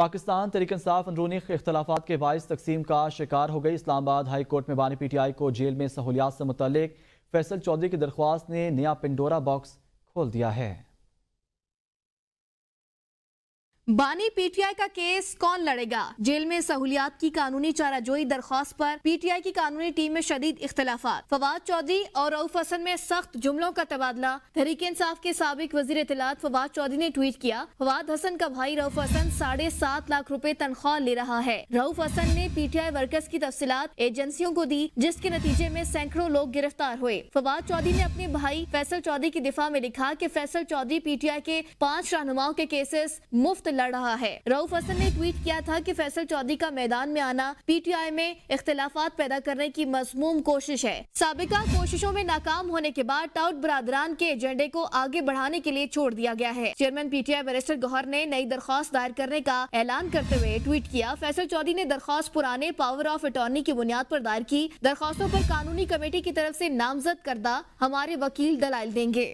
पाकिस्तान तरीक इंसाफ अंदरूनी इख्तलाफा के बायस तकसीम का शिकार हो गई इस्लामाबाद हाई कोर्ट में बानी पी टी आई को जेल में सहूलियात से मुतल फैसल चौधरी की दरख्वास्त ने नया पिंडोरा बॉक्स खोल दिया है बानी पीटीआई का केस कौन लड़ेगा जेल में सहूलियात की कानूनी चाराजोई दरख्वास्त पर पीटीआई की कानूनी टीम में शदीद इख्तलाफा फवाद चौधरी और रऊफ हसन में सख्त जुमलों का तबादला तहरीक इंसाफ के सबक वजीर इतलात फवाद चौधरी ने ट्वीट किया फवाद हसन का भाई रऊफ हसन साढ़े सात लाख रूपए तनख्वाह ले रहा है रऊफ हसन ने पीटीआई वर्कर्स की तफसीत एजेंसियों को दी जिसके नतीजे में सैकड़ों लोग गिरफ्तार हुए फवाद चौधरी ने अपने भाई फैसल चौधरी की दिफा में लिखा की फैसल चौधरी पीटीआई के पाँच रहनुमाओं के केसेस मुफ्त लड़ रहा है रऊफ हसन ने ट्वीट किया था कि फैसल चौधरी का मैदान में आना पीटीआई में इख्तलाफात पैदा करने की मजमूम कोशिश है सबका कोशिशों में नाकाम होने के बाद टाउट बरदरान के एजेंडे को आगे बढ़ाने के लिए छोड़ दिया गया है चेयरमैन पीटीआई बैरिस्टर गौहर ने नई दरख्वास्त दायर करने का ऐलान करते हुए ट्वीट किया फैसल चौधरी ने दरख्वास्त पुराने पावर ऑफ अटॉर्नी की बुनियाद आरोप दायर की दरख्वास्तों आरोप कानूनी कमेटी की तरफ ऐसी नामजद करदा हमारे वकील दलाल देंगे